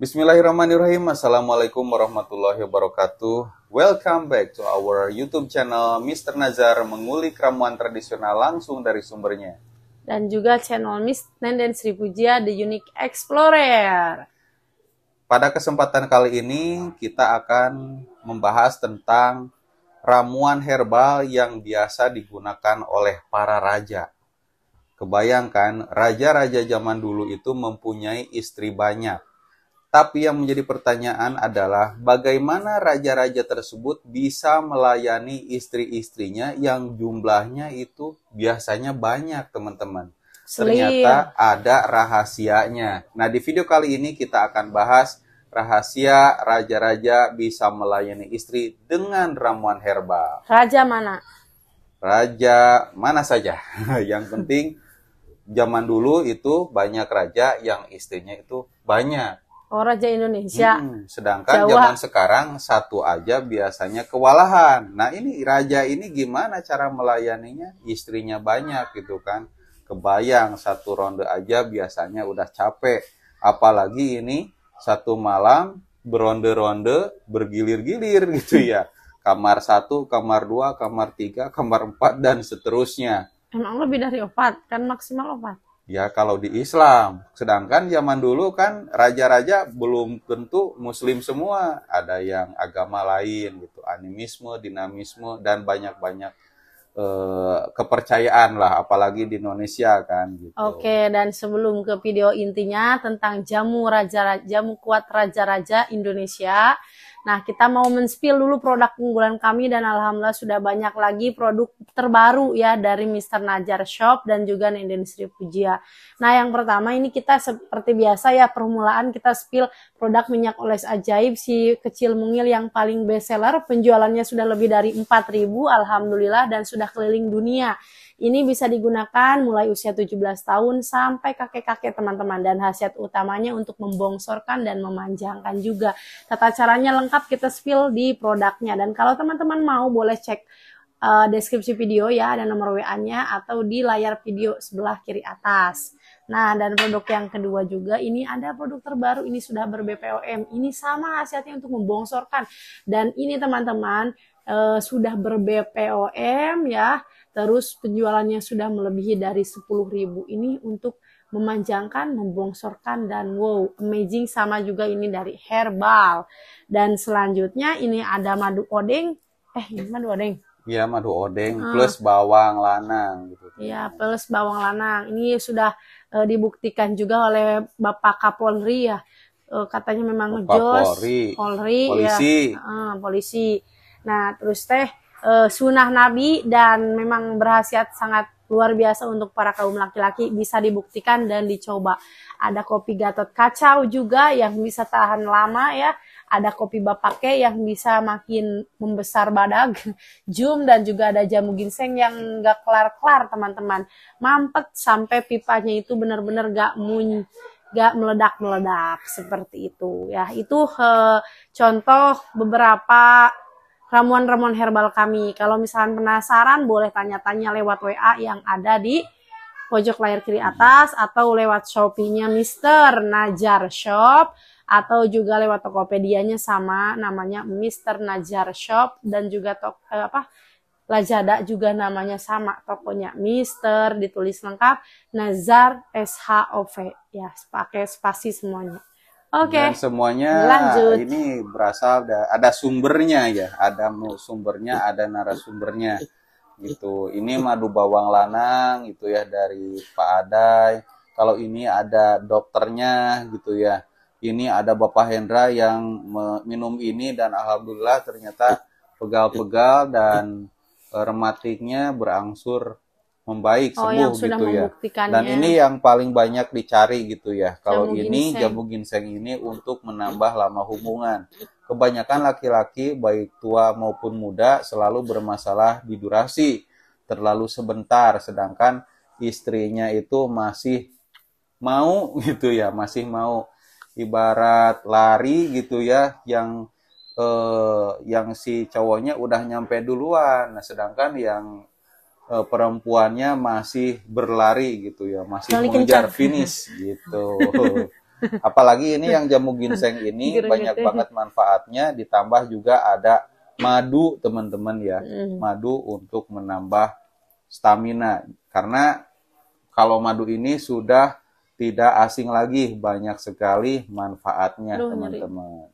Bismillahirrahmanirrahim. Assalamualaikum warahmatullahi wabarakatuh. Welcome back to our YouTube channel Mr. Nazar mengulik ramuan tradisional langsung dari sumbernya. Dan juga channel Miss Nenden Sri Puja The Unique Explorer. Pada kesempatan kali ini kita akan membahas tentang ramuan herbal yang biasa digunakan oleh para raja. Kebayangkan raja-raja zaman dulu itu mempunyai istri banyak tapi yang menjadi pertanyaan adalah bagaimana raja-raja tersebut bisa melayani istri-istrinya yang jumlahnya itu biasanya banyak, teman-teman. Ternyata ada rahasianya. Nah, di video kali ini kita akan bahas rahasia raja-raja bisa melayani istri dengan ramuan herbal. Raja mana? Raja mana saja. yang penting zaman dulu itu banyak raja yang istrinya itu banyak Oh, Raja Indonesia. Hmm, sedangkan Jawa. zaman sekarang satu aja biasanya kewalahan. Nah, ini raja ini gimana cara melayaninya? Istrinya banyak gitu kan. Kebayang satu ronde aja biasanya udah capek. Apalagi ini satu malam beronde-ronde bergilir-gilir gitu ya. Kamar satu, kamar dua, kamar tiga, kamar empat dan seterusnya. Emang lebih dari empat, kan maksimal empat. Ya kalau di Islam, sedangkan zaman dulu kan raja-raja belum tentu muslim semua, ada yang agama lain gitu, animisme, dinamisme dan banyak-banyak eh, kepercayaan lah apalagi di Indonesia kan gitu. Oke, dan sebelum ke video intinya tentang jamu raja jamu kuat raja-raja Indonesia Nah, kita mau men-spill dulu produk unggulan kami dan alhamdulillah sudah banyak lagi produk terbaru ya dari Mister Najar Shop dan juga Nenden Sri Pujia. Nah, yang pertama ini kita seperti biasa ya permulaan kita spill produk minyak oles ajaib si kecil mungil yang paling best seller penjualannya sudah lebih dari 4000 alhamdulillah dan sudah keliling dunia. Ini bisa digunakan mulai usia 17 tahun sampai kakek-kakek teman-teman dan khasiat utamanya untuk membongsorkan dan memanjangkan juga. Tata caranya lengkap kita spill di produknya dan kalau teman-teman mau boleh cek uh, deskripsi video ya ada nomor WA-nya atau di layar video sebelah kiri atas. Nah, dan produk yang kedua juga ini ada produk terbaru ini sudah ber-BPOM. Ini sama khasiatnya untuk membongsorkan dan ini teman-teman uh, sudah ber-BPOM ya terus penjualannya sudah melebihi dari 10.000 ini untuk memanjangkan, membongsorkan dan wow, amazing sama juga ini dari herbal. Dan selanjutnya ini ada madu odeng. Eh, ini madu odeng. Iya, madu odeng hmm. plus bawang lanang gitu. Iya, plus bawang lanang. Ini sudah e, dibuktikan juga oleh Bapak Kapolri ya. E, katanya memang Bapak Jos, Polri, Polri ya. polisi. ya. polisi. Nah, terus teh uh, sunnah Nabi dan memang berhasiat sangat luar biasa untuk para kaum laki-laki bisa dibuktikan dan dicoba. Ada kopi Gatot Kacau juga yang bisa tahan lama ya. Ada kopi Bapake yang bisa makin membesar badag. Jum dan juga ada jamu ginseng yang gak kelar-kelar teman-teman. Mampet sampai pipanya itu benar-benar gak mun gak meledak-meledak seperti itu ya. Itu he, eh, contoh beberapa ramuan-ramuan herbal kami. Kalau misalkan penasaran boleh tanya-tanya lewat WA yang ada di pojok layar kiri atas atau lewat Shopee-nya Mr. Najar Shop atau juga lewat Tokopedia-nya sama namanya Mr. Najar Shop dan juga to eh, apa Lazada juga namanya sama tokonya Mister ditulis lengkap Nazar SHOV ya pakai spasi semuanya Oke. Okay. Dan semuanya Lanjut. ini berasal ada, ada sumbernya ya, ada sumbernya, ada narasumbernya. Gitu. Ini madu bawang lanang gitu ya dari Pak Adai. Kalau ini ada dokternya gitu ya. Ini ada Bapak Hendra yang minum ini dan alhamdulillah ternyata pegal-pegal dan eh, rematiknya berangsur membaik oh, sembuh gitu ya. Dan ini yang paling banyak dicari gitu ya. Kalau jamu ini ginseng. jamu ginseng ini untuk menambah lama hubungan. Kebanyakan laki-laki baik tua maupun muda selalu bermasalah di durasi terlalu sebentar sedangkan istrinya itu masih mau gitu ya, masih mau ibarat lari gitu ya yang eh, yang si cowoknya udah nyampe duluan. Nah, sedangkan yang uh, perempuannya masih berlari gitu ya, masih Kali mengejar kencang. finish gitu. Apalagi ini yang jamu ginseng ini ya. banyak banget manfaatnya ditambah juga ada madu teman-teman ya. Hmm. Madu untuk menambah stamina karena kalau madu ini sudah tidak asing lagi banyak sekali manfaatnya teman-teman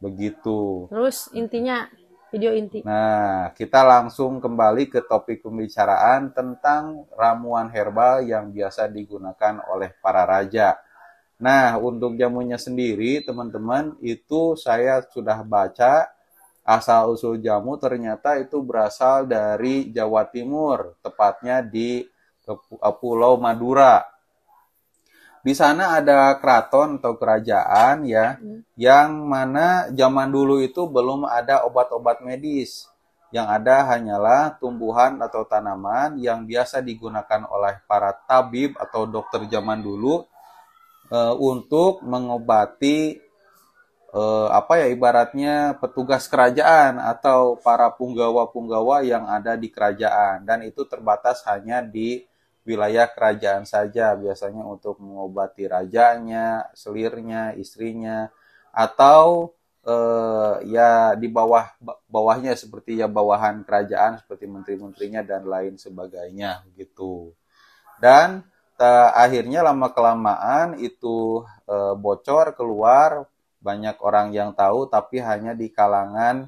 begitu terus intinya video inti. Nah, kita langsung kembali ke topik pembicaraan tentang ramuan herbal yang biasa digunakan oleh para raja. Nah, untuk jamunya sendiri, teman-teman, itu saya sudah baca asal usul jamu ternyata itu berasal dari Jawa Timur, tepatnya di Pulau Madura di sana ada keraton atau kerajaan ya hmm. yang mana zaman dulu itu belum ada obat-obat medis yang ada hanyalah tumbuhan atau tanaman yang biasa digunakan oleh para tabib atau dokter zaman dulu e, untuk mengobati e, apa ya ibaratnya petugas kerajaan atau para punggawa-punggawa yang ada di kerajaan dan itu terbatas hanya di wilayah kerajaan saja, biasanya untuk mengobati rajanya, selirnya, istrinya, atau eh, ya di bawah bawahnya seperti ya bawahan kerajaan seperti menteri-menterinya dan lain sebagainya gitu. Dan ta, eh, akhirnya lama kelamaan itu eh, bocor keluar banyak orang yang tahu tapi hanya di kalangan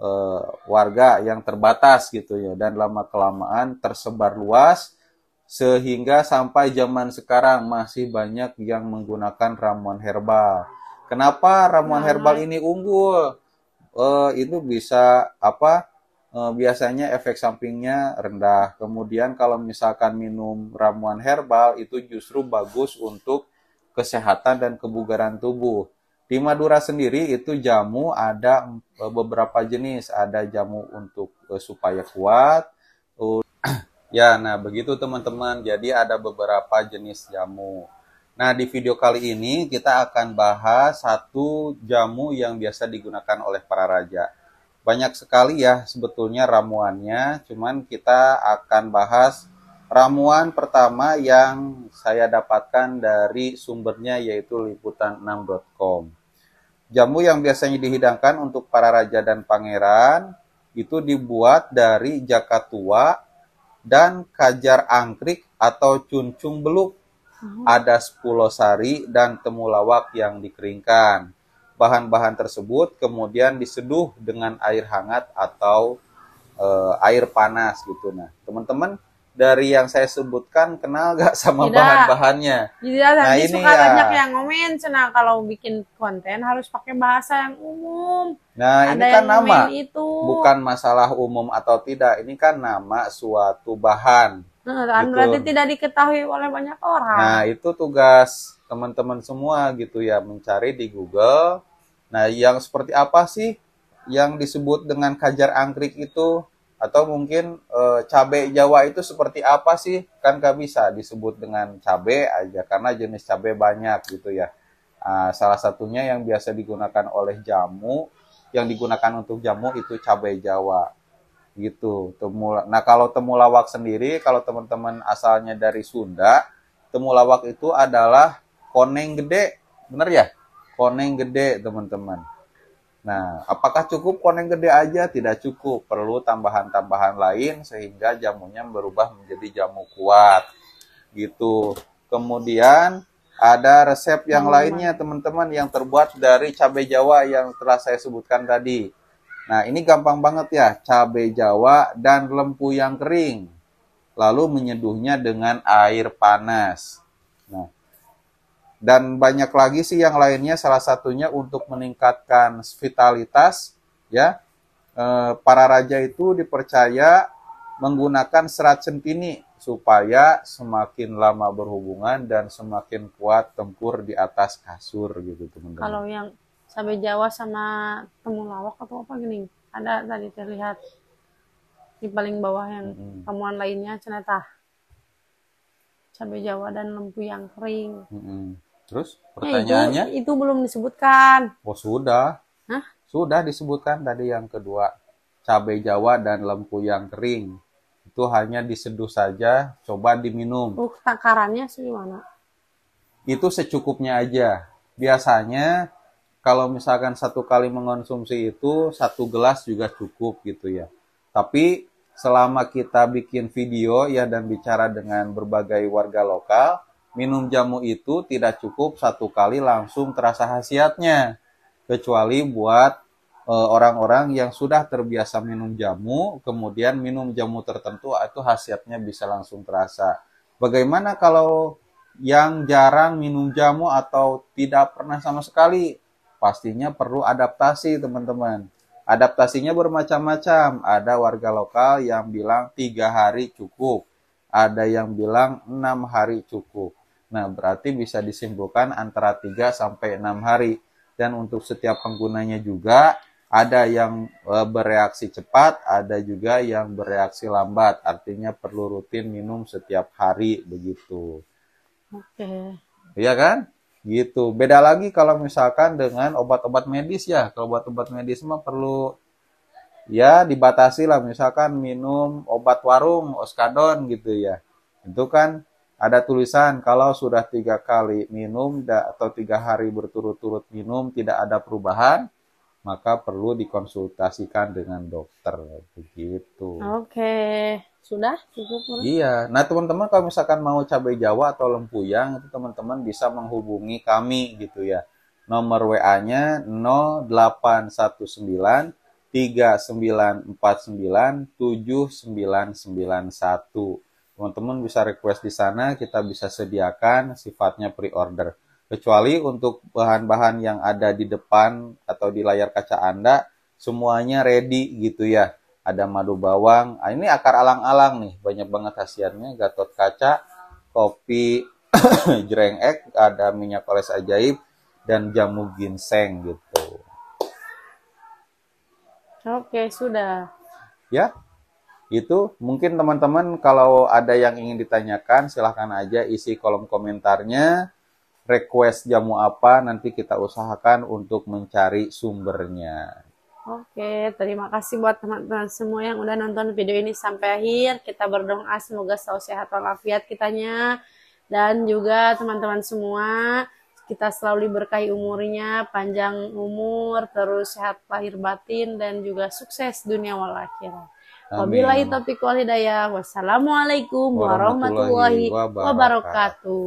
eh, warga yang terbatas gitu ya dan lama kelamaan tersebar luas sehingga sampai zaman sekarang masih banyak yang menggunakan ramuan herbal. Kenapa ramuan nah. herbal ini unggul? Uh, itu bisa apa? Uh, biasanya efek sampingnya rendah. Kemudian kalau misalkan minum ramuan herbal itu justru bagus untuk kesehatan dan kebugaran tubuh. Di Madura sendiri itu jamu ada eh, beberapa jenis, ada jamu untuk supaya kuat, Ya, nah begitu teman-teman. Jadi ada beberapa jenis jamu. Nah, di video kali ini kita akan bahas satu jamu yang biasa digunakan oleh para raja. Banyak sekali ya sebetulnya ramuannya, cuman kita akan bahas ramuan pertama yang saya dapatkan dari sumbernya yaitu liputan6.com. Jamu yang biasanya dihidangkan untuk para raja dan pangeran itu dibuat dari jaka tua dan kajar angkrik atau cuncung beluk. Oh. ada sepuluh sari dan temulawak yang dikeringkan. Bahan-bahan tersebut kemudian diseduh dengan air hangat atau e, air panas gitu. Nah, teman-teman dari yang saya sebutkan kenal gak sama bahan-bahannya? Tidak, nah, ini suka ya. banyak yang komen, cina kalau bikin konten harus pakai bahasa yang umum. Nah, Ada ini kan nama, itu. bukan masalah umum atau tidak, ini kan nama suatu bahan. Nah, kan gitu. berarti tidak diketahui oleh banyak orang. Nah, itu tugas teman-teman semua gitu ya, mencari di Google. Nah, yang seperti apa sih yang disebut dengan kajar angkrik itu? atau mungkin e, eh, cabai Jawa itu seperti apa sih? Kan gak bisa disebut dengan cabe aja karena jenis cabe banyak gitu ya. e, salah satunya yang biasa digunakan oleh jamu, yang digunakan untuk jamu itu cabe Jawa gitu. Temula. Nah kalau temulawak sendiri, kalau teman-teman asalnya dari Sunda, temulawak itu adalah koneng gede, bener ya? Koneng gede teman-teman Nah, apakah cukup koneng gede aja? Tidak cukup, perlu tambahan-tambahan lain sehingga jamunya berubah menjadi jamu kuat. Gitu. Kemudian ada resep yang lainnya teman-teman yang terbuat dari cabai Jawa yang telah saya sebutkan tadi. Nah, ini gampang banget ya, cabai Jawa dan lempu yang kering. Lalu menyeduhnya dengan air panas. Nah, dan banyak lagi sih yang lainnya salah satunya untuk meningkatkan vitalitas ya eh, para raja itu dipercaya menggunakan serat centini supaya semakin lama berhubungan dan semakin kuat tempur di atas kasur gitu teman-teman. Kalau yang sampai Jawa sama temulawak atau apa gini ada tadi terlihat di paling bawah yang mm -hmm. temuan lainnya cenetah, cabai Jawa dan lempu yang kering. -hmm. Terus pertanyaannya? Eh, itu, itu belum disebutkan. Oh sudah. Hah? Sudah disebutkan tadi yang kedua. Cabai Jawa dan yang kering. Itu hanya diseduh saja, coba diminum. Uh, oh, takarannya sih gimana? Itu secukupnya aja. Biasanya kalau misalkan satu kali mengonsumsi itu satu gelas juga cukup gitu ya. Tapi selama kita bikin video ya dan bicara dengan berbagai warga lokal, Minum jamu itu tidak cukup satu kali langsung terasa khasiatnya, kecuali buat e, orang-orang yang sudah terbiasa minum jamu, kemudian minum jamu tertentu ah, itu khasiatnya bisa langsung terasa. Bagaimana kalau yang jarang minum jamu atau tidak pernah sama sekali? Pastinya perlu adaptasi, teman-teman. Adaptasinya bermacam-macam. Ada warga lokal yang bilang tiga hari cukup, ada yang bilang enam hari cukup. Nah, berarti bisa disimpulkan antara 3 sampai 6 hari. Dan untuk setiap penggunanya juga ada yang e, bereaksi cepat, ada juga yang bereaksi lambat. Artinya perlu rutin minum setiap hari begitu. Oke. Okay. Iya kan? Gitu. Beda lagi kalau misalkan dengan obat-obat medis ya. Kalau obat-obat medis mah perlu ya dibatasi lah misalkan minum obat warung, oskadon gitu ya. Itu kan ada tulisan kalau sudah tiga kali minum atau tiga hari berturut-turut minum tidak ada perubahan, maka perlu dikonsultasikan dengan dokter begitu. Oke, sudah cukup. Iya. Nah, teman-teman kalau misalkan mau cabai Jawa atau lempuyang itu teman-teman bisa menghubungi kami gitu ya. Nomor WA-nya 0819 3949 7991 teman-teman bisa request di sana kita bisa sediakan sifatnya pre-order kecuali untuk bahan-bahan yang ada di depan atau di layar kaca Anda semuanya ready gitu ya ada madu bawang ah, ini akar alang-alang nih banyak banget khasiatnya gatot kaca kopi jereng ek ada minyak oles ajaib dan jamu ginseng gitu oke sudah ya itu mungkin teman-teman kalau ada yang ingin ditanyakan silahkan aja isi kolom komentarnya request jamu apa nanti kita usahakan untuk mencari sumbernya Oke, terima kasih buat teman-teman semua yang udah nonton video ini sampai akhir. Kita berdoa semoga selalu sehat walafiat kitanya dan juga teman-teman semua kita selalu diberkahi umurnya, panjang umur, terus sehat lahir batin dan juga sukses dunia wal Wabillahi taufiq wal hidayah. Wassalamualaikum warahmatullahi, warahmatullahi wabarakatuh.